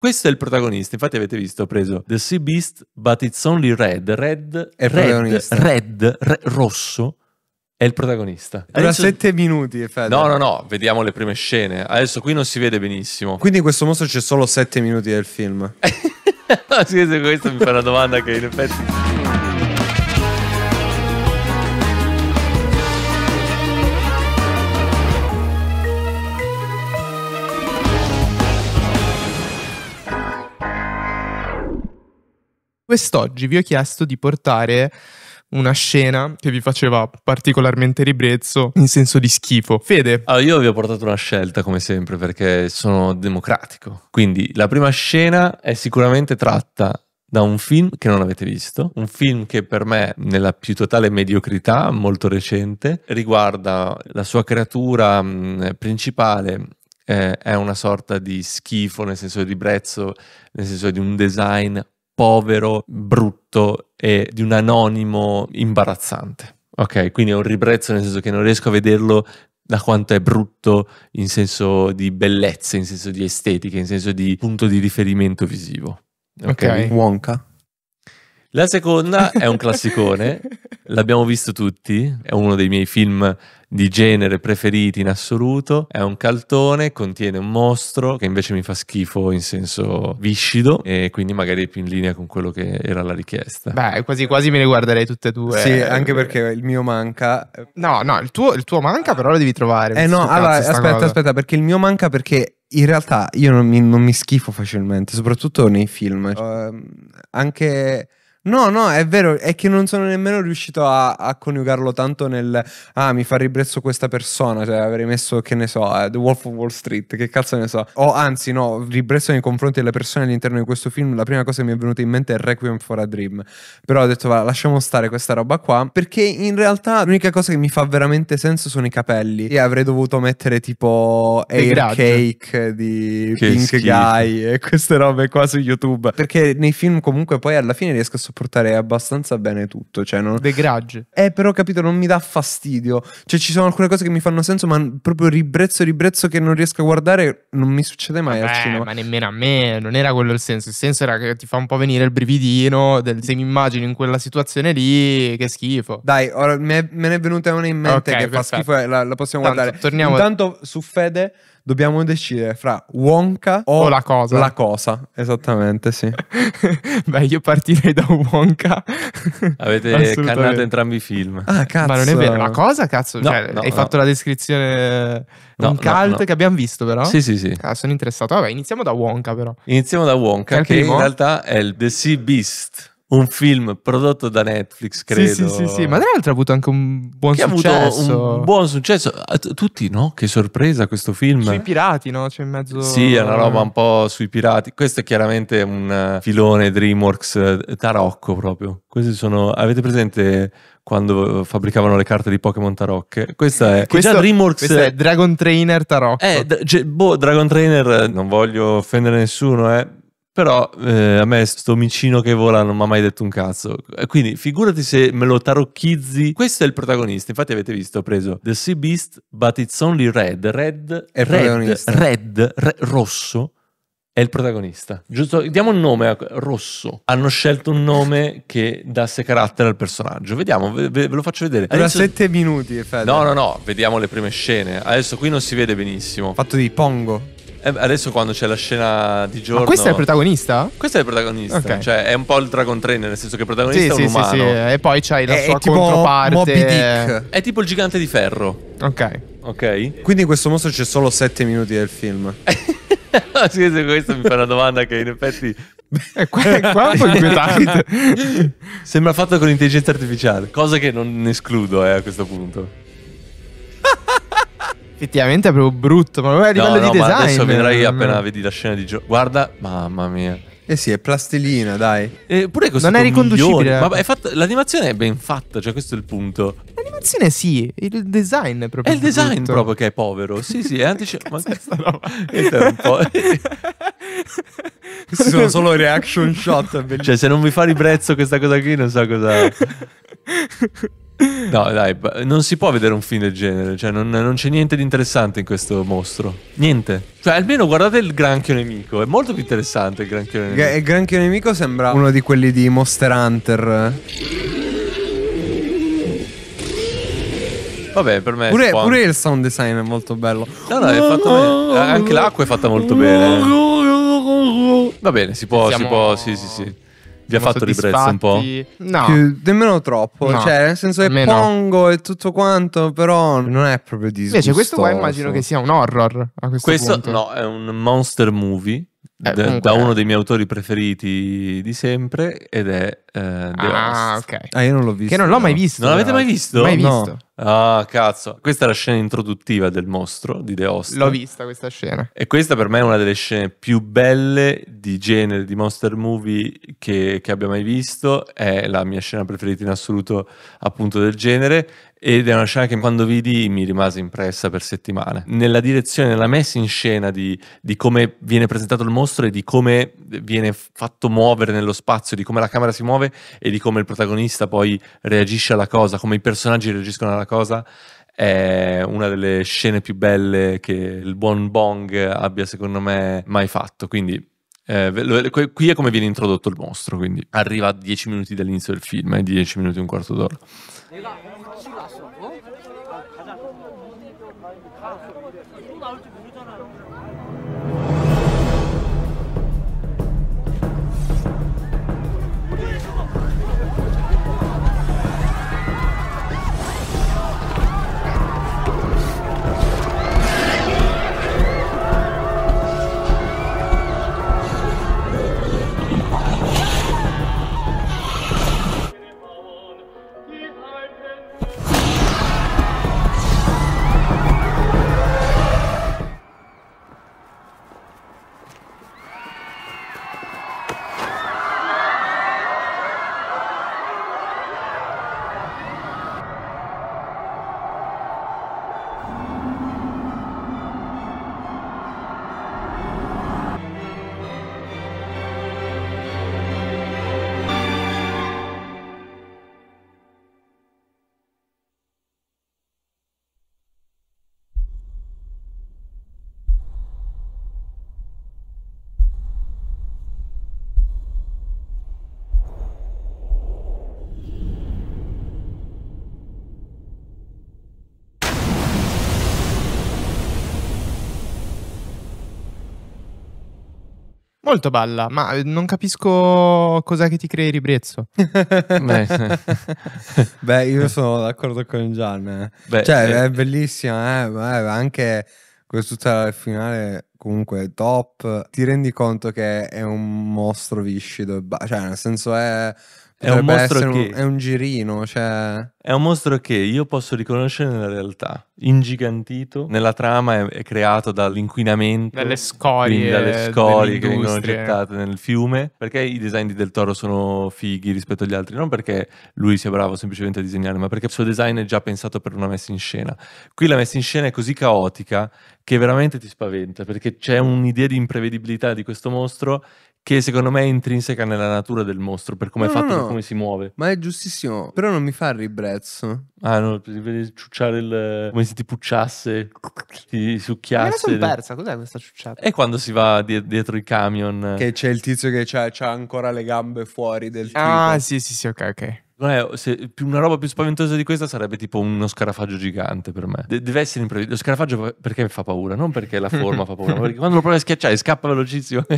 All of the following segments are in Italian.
Questo è il protagonista, infatti avete visto, ho preso The Sea Beast, but it's only red. Red, è red, red, red, rosso, è il protagonista. Dura Adesso... sette minuti, effetto. No, no, no, vediamo le prime scene. Adesso qui non si vede benissimo. Quindi in questo mostro c'è solo sette minuti del film. Scusa, questa mi fa una domanda che in effetti... Quest'oggi vi ho chiesto di portare una scena che vi faceva particolarmente ribrezzo in senso di schifo. Fede. Allora, ah, io vi ho portato una scelta come sempre perché sono democratico. Quindi la prima scena è sicuramente tratta da un film che non avete visto, un film che per me nella più totale mediocrità, molto recente, riguarda la sua creatura mh, principale eh, è una sorta di schifo, nel senso di brezzo, nel senso di un design povero, brutto e di un anonimo imbarazzante. Ok, quindi è un ribrezzo nel senso che non riesco a vederlo da quanto è brutto in senso di bellezza, in senso di estetica, in senso di punto di riferimento visivo. Ok, okay. Wonka. La seconda è un classicone, l'abbiamo visto tutti, è uno dei miei film di genere preferiti in assoluto, è un caltone, contiene un mostro che invece mi fa schifo in senso viscido e quindi magari è più in linea con quello che era la richiesta. Beh, quasi quasi me ne guarderei tutte e due. Sì, anche perché il mio manca. No, no, il tuo, il tuo manca però lo devi trovare. Eh no, allora, aspetta, cosa. aspetta, perché il mio manca perché in realtà io non mi, non mi, schifo facilmente, soprattutto nei film. Uh, anche No, no, è vero, è che non sono nemmeno riuscito a, a coniugarlo tanto nel ah, mi fa ribrezzo questa persona, cioè avrei messo, che ne so, eh, The Wolf of Wall Street, che cazzo ne so. O anzi, no, ribrezzo nei confronti delle persone all'interno di questo film, la prima cosa che mi è venuta in mente è Requiem for a Dream. Però ho detto, va, lasciamo stare questa roba qua, perché in realtà l'unica cosa che mi fa veramente senso sono i capelli. E avrei dovuto mettere tipo Air Cake di che Pink schifo. Guy e queste robe qua su YouTube, perché nei film comunque poi alla fine riesco a sopportare portare abbastanza bene tutto. Cioè, non... The Grudge. Eh, però, capito, non mi dà fastidio. Cioè, ci sono alcune cose che mi fanno senso, ma proprio ribrezzo, ribrezzo che non riesco a guardare, non mi succede mai Vabbè, al cinema. Ma nemmeno a me, non era quello il senso. Il senso era che ti fa un po' venire il brividino del se mi immagini in quella situazione lì, che schifo. Dai, ora me, me ne è venuta una in mente okay, che perfetto. fa schifo la, la possiamo Tanto, guardare. Torniamo... Intanto su Fede dobbiamo decidere fra Wonka o, o la cosa. La cosa, esattamente, sì. Beh, io partirei da Wonka. Avete cannato entrambi i film. Ah, cazzo. Ma non è vero, la cosa, cazzo. No, cioè, no, hai no. fatto la descrizione no, un cult che abbiamo visto, però. Sì, sì, sì. Ah, sono interessato. Vabbè, iniziamo da Wonka, però. Iniziamo da Wonka, che, cioè, che in realtà è il The Sea Beast un film prodotto da Netflix, credo. Sì, sì, sì, sì. ma tra l'altro ha avuto anche un buon che successo. Ha avuto un buon successo. Ah, tutti, no? Che sorpresa questo film. Sui pirati, no? C'è in mezzo... Sì, è una roba un po' sui pirati. Questo è chiaramente un eh, filone DreamWorks eh, tarocco proprio. Questi sono... Avete presente quando fabbricavano le carte di Pokémon tarocche. Questa è, questo, DreamWorks... Questo è Dragon Trainer tarocco. Eh, d- cioè, boh, Dragon Trainer, eh, non voglio offendere nessuno, eh. Però eh, a me sto omicino che vola non mi ha mai detto un cazzo. Eh, quindi figurati se me lo tarocchizzi. Questo è il protagonista. Infatti avete visto, ho preso The Sea Beast, but it's only red. Red è red, red, red, rosso è il protagonista. Giusto? Diamo un nome, a Rosso. Hanno scelto un nome che dasse carattere al personaggio. Vediamo, ve, ve lo faccio vedere. Era Adesso... 7 minuti, Fede. No, no, no, vediamo le prime scene. Adesso qui non si vede benissimo. Fatto di pongo. Eh, adesso quando c'è la scena di giorno. Ma questo è il protagonista? Questo è il protagonista. Okay. Cioè, è un po' il Dragon Train, nel senso che il protagonista sì, è un sì, umano. Sì, sì. E poi c'hai la è, sua è tipo controparte. Moby Dick. È tipo il gigante di ferro. Ok. Ok. Quindi in questo mostro c'è solo 7 minuti del film. sì, questo mi fa una domanda che in effetti. È qua, è qua un inquietante. Sembra fatto con intelligenza artificiale, cosa che non escludo eh, a questo punto. Effettivamente è proprio brutto, ma a livello no, no, di design. adesso vedrai no, appena vedi la scena di gioco. Guarda, mamma mia. Eh sì, è plastilina, dai. Eppure così. Non è riconducibile. Ma fatto, l'animazione è ben fatta, cioè questo è il punto. L'animazione sì, il design è proprio. È il design brutto. proprio che è povero. Sì, sì, è anticipato. ma questa roba. un po'. Questi sono solo reaction shot. Cioè, se non mi fa ribrezzo questa cosa qui, non so cosa. No, dai, non si può vedere un film del genere, cioè non, non c'è niente di interessante in questo mostro. Niente. Cioè, almeno guardate il granchio nemico, è molto più interessante il granchio nemico. Il granchio nemico sembra uno di quelli di Monster Hunter. Vabbè, per me. Pure, pure il sound design è molto bello. No, no, è fatto bene. Eh, anche l'acqua è fatta molto bene. Va bene, si può, Siamo... si può, sì, sì, sì. Vi ha fatto ribrezzo un po'? No. Che, nemmeno troppo. No. Cioè, nel senso che pongo e tutto quanto, però non è proprio disgustoso. Invece questo qua immagino che sia un horror a questo, questo punto. no, è un monster movie eh, da, uno dei miei autori preferiti di sempre ed è uh, Ah, Host. ok. Ah, io non l'ho visto. Che non l'ho mai visto. Non l'avete mai visto? Mai no. Ah, cazzo. Questa è la scena introduttiva del mostro di The Host. L'ho vista questa scena. E questa per me è una delle scene più belle di genere di monster movie che, che abbia mai visto. È la mia scena preferita in assoluto appunto del genere. Ed è una scena che quando vidi mi rimase impressa per settimane. Nella direzione, nella messa in scena di, di, come viene presentato il mostro e di come viene fatto muovere nello spazio, di come la camera si muove e di come il protagonista poi reagisce alla cosa, come i personaggi reagiscono alla cosa, è una delle scene più belle che il buon Bong abbia secondo me mai fatto. Quindi eh, qui è come viene introdotto il mostro, quindi arriva a 10 minuti dall'inizio del film e eh, minuti e un quarto d'ora. Molto balla, ma eh, non capisco cos'è che ti crei ribrezzo. Beh. Beh, io sono d'accordo con Gian. Eh. Beh, cioè, sì. Eh. è bellissima, eh? Beh, anche questa finale comunque top. Ti rendi conto che è un mostro viscido, cioè nel senso è è un mostro che... Un, è un girino, cioè... È un mostro che io posso riconoscere nella realtà, ingigantito, nella trama è, è creato dall'inquinamento... Dalle scorie... Dalle scorie che vengono gettate nel fiume. Perché i design di Del Toro sono fighi rispetto agli altri? Non perché lui sia bravo semplicemente a disegnare, ma perché il suo design è già pensato per una messa in scena. Qui la messa in scena è così caotica che veramente ti spaventa, perché c'è un'idea di imprevedibilità di questo mostro che secondo me è intrinseca nella natura del mostro, per come no, è fatto, no, per come si muove. Ma è giustissimo, però non mi fa il ribrezzo. Ah no, ti vedi ciucciare il... come se ti pucciasse, ti succhiasse. Me la sono persa, cos'è questa ciucciata? È quando si va di- dietro i camion. Che c'è il tizio che c'ha, c'ha ancora le gambe fuori del ah, tipo. Ah sì sì sì, ok ok. Non è, se, una roba più spaventosa di questa sarebbe tipo uno scarafaggio gigante per me. De- deve essere imprevedibile. Lo scarafaggio perché fa paura, non perché la forma fa paura, perché quando lo provi a schiacciare scappa velocissimo e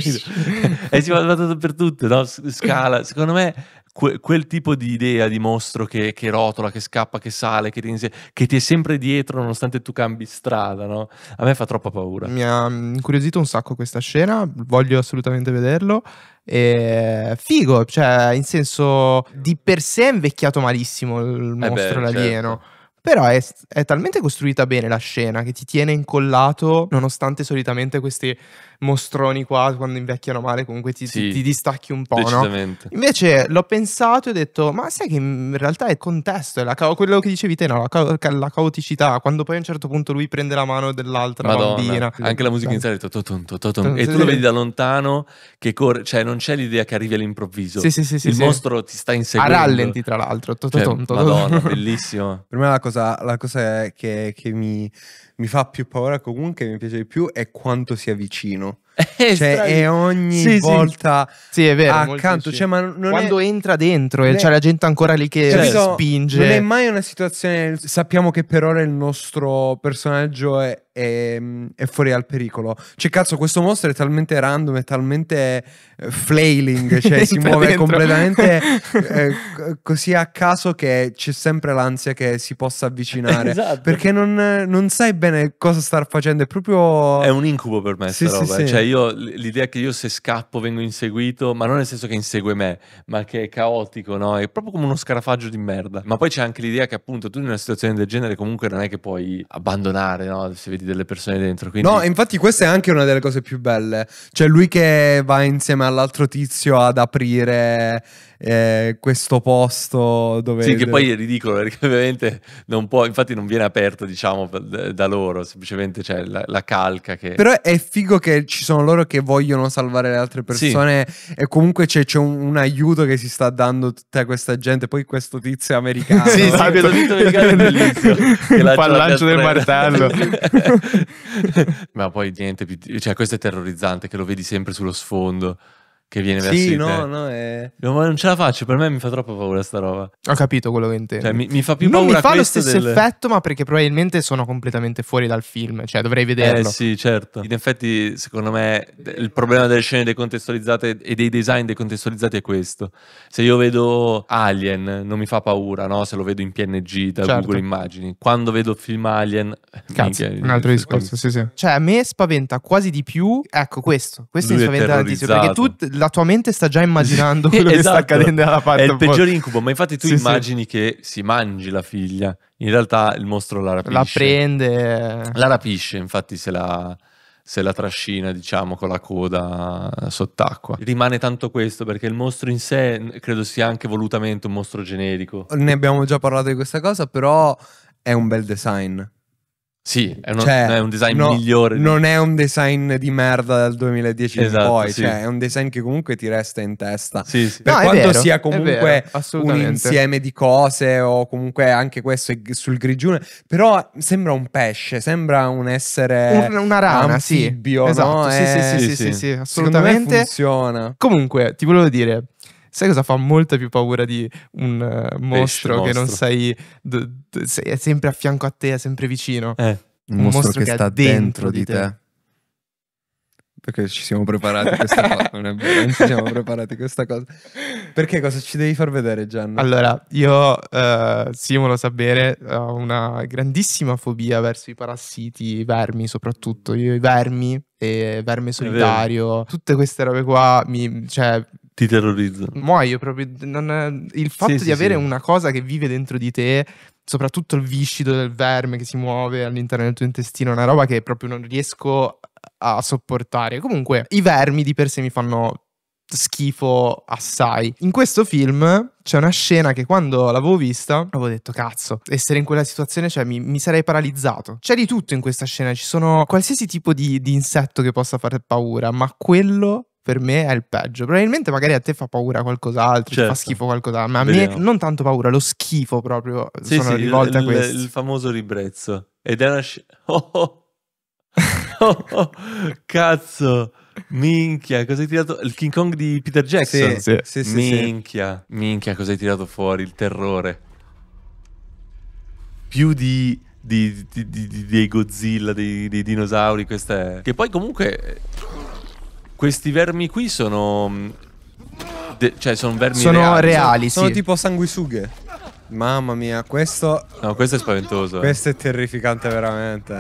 si va dappertutto, no? scala. Secondo me que- quel tipo di idea di mostro che-, che, rotola, che scappa, che sale, che ti-, che ti, è sempre dietro nonostante tu cambi strada, no? a me fa troppa paura. Mi ha incuriosito un sacco questa scena, voglio assolutamente vederlo. Eh, figo, cioè in senso di per sé è invecchiato malissimo il mostro, eh beh, l'alieno. Certo. Però è, è, talmente costruita bene la scena che ti tiene incollato, nonostante solitamente questi mostroni qua, quando invecchiano male, comunque ti, sì, ti, distacchi un po'. No? Invece l'ho pensato e ho detto, ma sai che in realtà è il contesto, è la, quello che dicevi te, no? la, ca- la, caoticità, quando poi a un certo punto lui prende la mano dell'altra Madonna, bambina. Anche la musica iniziale è totum, totum, e tu lo vedi da lontano che corre, cioè non c'è l'idea che arrivi all'improvviso. Sì, sì, sì. Il mostro ti sta inseguendo. A rallenti tra l'altro. Cioè, Madonna, bellissimo. Per me la cosa cosa, la cosa che, che mi, mi, fa più paura comunque, mi piace di più, è quanto sia vicino. È cioè, strano. ogni sì, volta sì. sì. è vero, accanto. Cioè, ma non Quando è... entra dentro e c'è la gente ancora lì che cioè, spinge. Non è mai una situazione. Sappiamo che per ora il nostro personaggio è è, è, fuori dal pericolo. Cioè, cazzo, questo mostro è talmente random, è talmente eh, flailing, cioè si muove dentro. completamente eh, così a caso che c'è sempre l'ansia che si possa avvicinare. Esatto. Perché non, non, sai bene cosa star facendo, è proprio... È un incubo per me sì, sì, sì. Cioè, io, l'idea che io se scappo vengo inseguito, ma non nel senso che insegue me, ma che è caotico, no? È proprio come uno scarafaggio di merda. Ma poi c'è anche l'idea che appunto tu in una situazione del genere comunque non è che puoi abbandonare, no? Se vedi delle persone dentro. Quindi... No, infatti questa è anche una delle cose più belle. Cioè lui che va insieme all'altro tizio ad aprire eh, questo posto dove... Sì, che poi è ridicolo perché ovviamente non può, infatti non viene aperto diciamo da loro, semplicemente c'è la, la calca che... Però è figo che ci sono loro che vogliono salvare le altre persone sì. e comunque c'è, c'è un, un, aiuto che si sta dando tutta questa gente, poi questo tizio americano... sì, esatto. questo tizio americano è bellissimo. Il lancio del martello. Ma poi niente, cioè questo è terrorizzante che lo vedi sempre sullo sfondo che viene verso sì, di no, te. No, è... no, ma non ce la faccio, per me mi fa troppa paura sta roba. Ho capito quello che intendo. Cioè, mi, mi, fa più non paura Non mi fa lo stesso del... effetto, ma perché probabilmente sono completamente fuori dal film, cioè dovrei vederlo. Eh sì, certo. In effetti, secondo me, il problema delle scene decontestualizzate e dei design decontestualizzati è questo. Se io vedo Alien, non mi fa paura, no? Se lo vedo in PNG da certo. Google Immagini. Quando vedo film Alien... Cazzo, minchia, un altro discorso, sì sì. Cioè, a me spaventa quasi di più, ecco questo, questo Lui mi spaventa tantissimo, perché tutte la tua mente sta già immaginando quello esatto. che sta esatto. accadendo alla parte. È il peggior incubo, ma infatti tu sì, immagini sì. che si mangi la figlia, in realtà il mostro la rapisce. La prende. La rapisce, infatti se la, se la trascina, diciamo, con la coda sott'acqua. Rimane tanto questo perché il mostro in sé credo sia anche volutamente un mostro generico. Ne abbiamo già parlato di questa cosa, però è un bel design. Sì, è, uno, cioè, è un design no, migliore. Non è un design di merda dal 2010 esatto, in poi, sì. cioè è un design che comunque ti resta in testa. Sì, sì. Per no, quanto vero, sia comunque vero, un insieme di cose o comunque anche questo è sul grigione, però sembra un pesce, sembra un essere un, una rana, anfibio, sì. Esatto, no? sì, sì, sì, eh, sì, sì, sì, assolutamente funziona. Comunque, ti volevo dire Sai cosa fa molta più paura di un uh, eh, mostro, mostro che non sai, d- d- sei, è sempre a fianco a te, è sempre vicino. Eh, un, un mostro, mostro che, che, sta dentro, dentro di te. te. Perché ci siamo preparati questa cosa, non è vero, non ci siamo preparati questa cosa. Perché cosa ci devi far vedere Gianni? Allora, io, uh, Simo lo sa bene, ho una grandissima fobia verso i parassiti, i vermi soprattutto. Io i vermi, e verme solitario, tutte queste robe qua mi, cioè, ti terrorizzano. Muoio proprio. Non, il fatto sì, di sì, avere sì. una cosa che vive dentro di te, soprattutto il viscido del verme che si muove all'interno del tuo intestino, è una roba che proprio non riesco a sopportare. Comunque, i vermi di per sé mi fanno schifo assai. In questo film c'è una scena che quando l'avevo vista avevo detto cazzo, essere in quella situazione, cioè mi, mi sarei paralizzato. C'è di tutto in questa scena, ci sono qualsiasi tipo di, di insetto che possa fare paura, ma quello per me è il peggio. Probabilmente magari a te fa paura qualcos'altro, certo. fa schifo qualcos'altro, ma a Vediamo. me non tanto paura, lo schifo proprio sì, sono sì, rivolte a questo. Il famoso ribrezzo. Ed è una... Sci- oh, oh. oh, oh. cazzo. Minchia, cosa hai tirato? Il King Kong di Peter Jackson? Sì, sì, sì. minchia, minchia, cosa hai tirato fuori? Il terrore. Più di, di, di, di dei Godzilla, dei dinosauri, questa è... Che poi comunque questi vermi qui sono... Mm, de cioè, sono vermi sono reali. reali sono, sì. sono tipo sanguisughe. Mamma mia, questo... No, questo è spaventoso. Eh. Questo è terrificante veramente,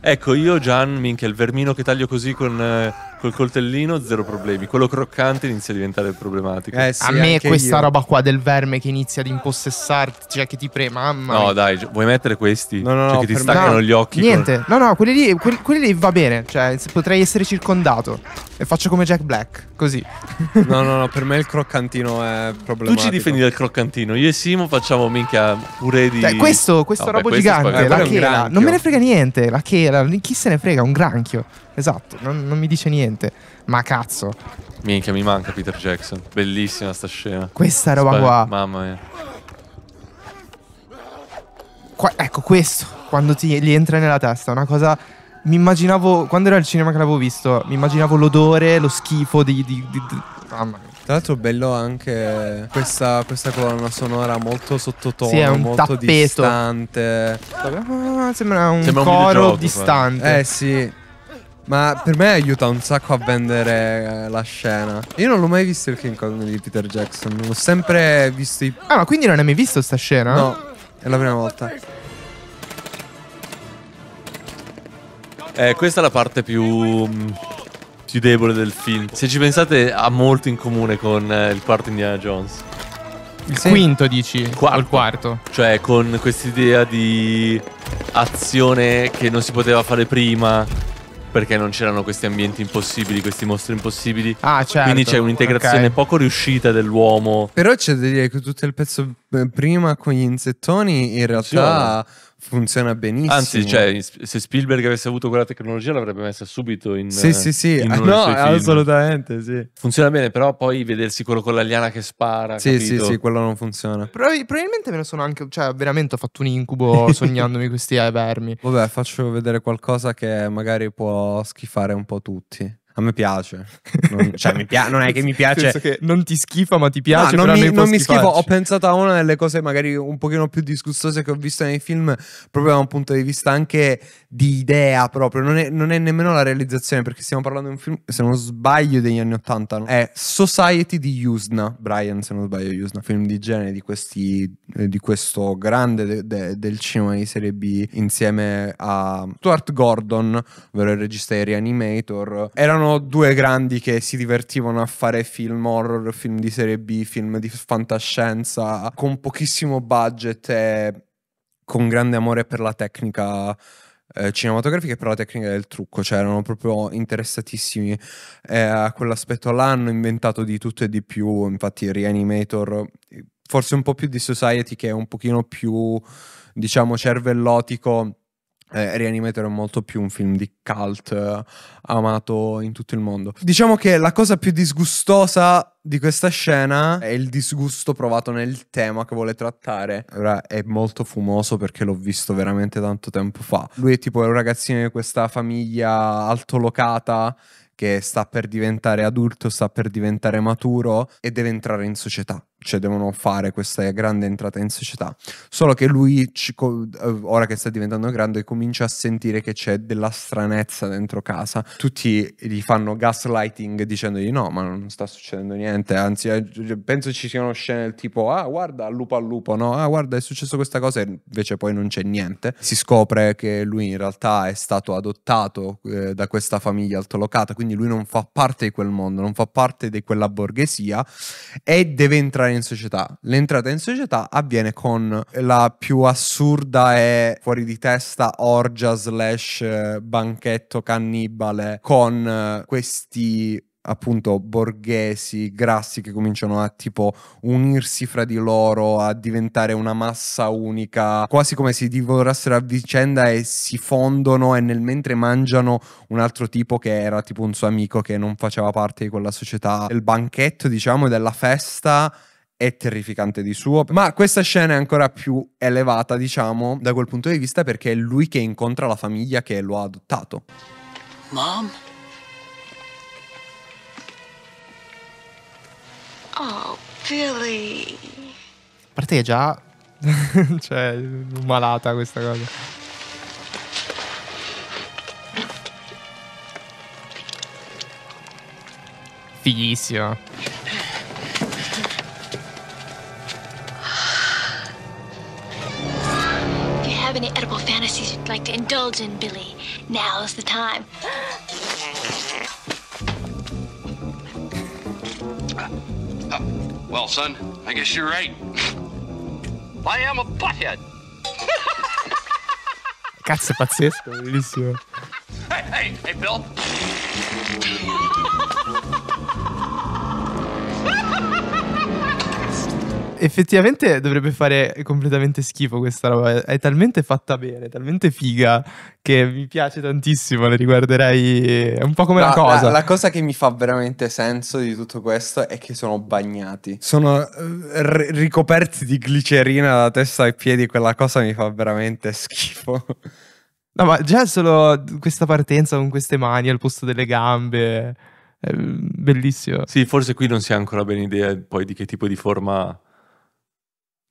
eh. Ecco, io Gian, minchia, il vermino che taglio così con... Eh Col coltellino zero problemi, quello croccante inizia a diventare problematico. Eh sì, a me questa io. roba qua del verme che inizia ad impossessarti, cioè che ti pre, mamma. No, dai, vuoi mettere questi? No, no, cioè no, che ti staccano me... gli occhi. Niente, con... no, no, quelli lì, quelli, quelli lì va bene, cioè potrei essere circondato e faccio come Jack Black, così. No, no, no, per me il croccantino è problematico. Tu ci difendi dal croccantino, io e Simo facciamo minchia pure di... Cioè, questo, questo Vabbè, robo questo gigante, la chela, non me ne frega niente, la chela, chi se ne frega, un granchio. Esatto, non, non mi dice niente, ma cazzo. Minchia, mi manca Peter Jackson, bellissima sta scena. Questa roba Spare, qua. Mamma mia. Qua, ecco questo, quando ti, gli entra nella testa, una cosa mi immaginavo, quando era al cinema che l'avevo visto, mi immaginavo l'odore, lo schifo di... di, di, di mamma mia. Tra l'altro bello anche questa, questa, colonna sonora molto sottotono, sì, è un molto tappeto. distante. Ah, sembra un sembra coro distante. Poi. Eh sì. Ma per me aiuta un sacco a vendere eh, la scena. Io non l'ho mai visto il King Kong di Peter Jackson. L'ho sempre visto i... Ah, ma quindi non hai mai visto sta scena? No, è la prima volta. Eh, questa è la parte più, mm, più debole del film. Se ci pensate, ha molto in comune con eh, il quarto Indiana Jones. Il sì. quinto, dici? Quarto. Al quarto. Cioè, con quest'idea di azione che non si poteva fare prima. Perché non c'erano questi ambienti impossibili, questi mostri impossibili. Ah, certo. Quindi c'è un'integrazione okay. poco riuscita dell'uomo. Però c'è da dire che tutto il pezzo eh, prima con gli insettoni in realtà. Sì, oh funziona benissimo. Anzi, cioè, se Spielberg avesse avuto quella tecnologia l'avrebbe messa subito in Sì, sì, sì, in ah, no, assolutamente, sì. Funziona bene, però poi vedersi quello con l'aliana che spara, Sì, capito? sì, sì, quello non funziona. Probabil- probabilmente me ne sono anche, cioè, veramente ho fatto un incubo sognandomi questi vermi. Vabbè, faccio vedere qualcosa che magari può schifare un po' tutti. A me piace. Non, cioè, mi pia non è che mi piace. Che non ti schifa, ma ti piace. No, non, mi, non mi, schifo. Ho pensato a una delle cose magari un pochino più disgustose che ho visto nei film, proprio da un punto di vista anche di idea proprio. Non è, non è nemmeno la realizzazione, perché stiamo parlando di un film, se non sbaglio, degli anni Ottanta. È Society di Usna, Brian, se non sbaglio, Usna. Film di genere di, questi, eh, di questo grande de de del cinema di serie B insieme a Stuart Gordon, ovvero il regista di Reanimator. Erano c'erano due grandi che si divertivano a fare film horror, film di serie B, film di fantascienza con pochissimo budget e con grande amore per la tecnica eh, cinematografica e per la tecnica del trucco, cioè erano proprio interessatissimi eh, a quell'aspetto là, hanno inventato di tutto e di più, infatti Reanimator forse un po' più di Society che è un pochino più diciamo cervellotico eh, Reanimator è molto più un film di cult eh, amato in tutto il mondo. Diciamo che la cosa più disgustosa di questa scena è il disgusto provato nel tema che vuole trattare. Ora è molto fumoso perché l'ho visto veramente tanto tempo fa. Lui è tipo un ragazzino di questa famiglia altolocata che sta per diventare adulto, sta per diventare maturo e deve entrare in società cioè devono fare questa grande entrata in società. Solo che lui, eh, ora che sta diventando grande, comincia a sentire che c'è della stranezza dentro casa. Tutti gli fanno gaslighting dicendogli no, ma non sta succedendo niente. Anzi, eh, penso ci siano scene del tipo ah, guarda, lupo al lupo, no? Ah, guarda, è successo questa cosa e invece poi non c'è niente. Si scopre che lui in realtà è stato adottato eh, da questa famiglia altolocata, quindi lui non fa parte di quel mondo, non fa parte di quella borghesia e deve entrare entrare in società. L'entrata in società avviene con la più assurda e fuori di testa orgia slash eh, banchetto cannibale con eh, questi appunto borghesi, grassi che cominciano a tipo unirsi fra di loro, a diventare una massa unica, quasi come si divorassero a vicenda e si fondono e nel mentre mangiano un altro tipo che era tipo un suo amico che non faceva parte di quella società, il banchetto diciamo della festa è terrificante di suo, ma questa scena è ancora più elevata, diciamo, da quel punto di vista perché è lui che incontra la famiglia che lo ha adottato. Mom? Oh, Billy. A parte che già cioè, malata questa cosa. Fighissimo. any edible fantasies you'd like to indulge in, Billy, now's the time. Uh, uh, well, son, I guess you're right. I am a butthead. Cazzo pazzesco, bellissimo. Hey, hey, hey, Bill. effettivamente dovrebbe fare completamente schifo questa roba. È talmente fatta bene, talmente figa che mi piace tantissimo. Le riguarderei. È un po' come no, la cosa. La, la, cosa che mi fa veramente senso di tutto questo è che sono bagnati. Sono eh, r- ricoperti di glicerina da testa ai piedi. Quella cosa mi fa veramente schifo. No, ma già solo questa partenza con queste mani al posto delle gambe mm, bellissimo. Sì, forse qui non si ha ancora ben idea poi di che tipo di forma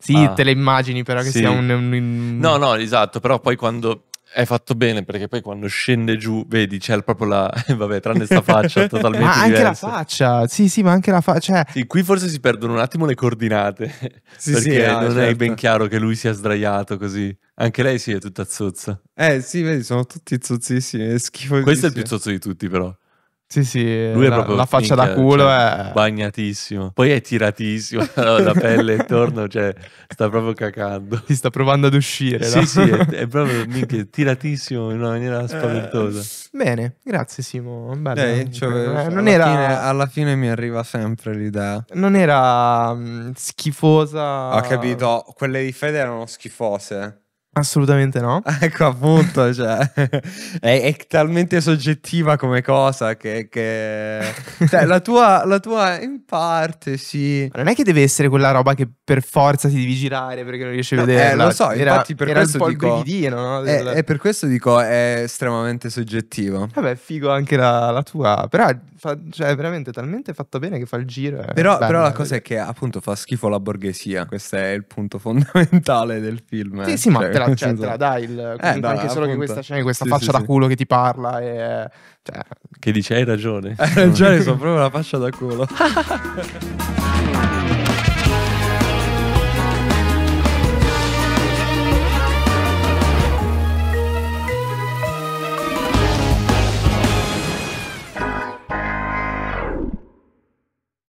sì, ah. te le immagini però che sì. sia un, un, un, No, no, esatto, però poi quando è fatto bene perché poi quando scende giù, vedi, c'è proprio la vabbè, tranne sta faccia totalmente Ma anche diversa. la faccia. Sì, sì, ma anche la faccia, cioè... sì, qui forse si perdono un attimo le coordinate sì, perché ah, non certo. è ben chiaro che lui sia sdraiato così. Anche lei sì, è tutta zozza. Eh, sì, vedi, sono tutti zozzissimi, è schifo. Questo è il più zozzo di tutti, però. Sì, sì, Lui la, proprio la faccia da culo cioè, è... Bagnatissimo. Poi è tiratissimo, la pelle intorno, cioè, sta proprio cacando. Si sta provando ad uscire. Sì, no? sì, è, è proprio minchia, tiratissimo in una maniera eh, spaventosa. Eh, bene, grazie Simo. Bello, Dai, eh. cioè, eh, non alla era... Fine, alla fine mi arriva sempre l'idea. Non era mh, mm, schifosa... Ho capito, quelle di Fede erano schifose. Assolutamente no. Ecco appunto, cioè, è, è, talmente soggettiva come cosa che... che... Cioè, la, tua, la, tua, in parte sì. Ma non è che deve essere quella roba che per forza ti devi girare perché non riesci a no, eh, vederla. Eh, lo so, era, infatti per era questo un po' dico, il brividino. No? È, eh, la... Eh, per questo dico è estremamente soggettivo. Vabbè, figo anche la, la tua, però fa, cioè, è veramente talmente fatto bene che fa il giro. Però, però la cosa è che appunto fa schifo la borghesia, questo è il punto fondamentale del film. Sì, eh. sì, ma cioè, te la, cioè, te la dai il, eh, anche dai, solo appunto. che questa scena, questa sì, faccia sì, da culo che ti parla e, cioè... che dice hai ragione hai ragione sono proprio la faccia da culo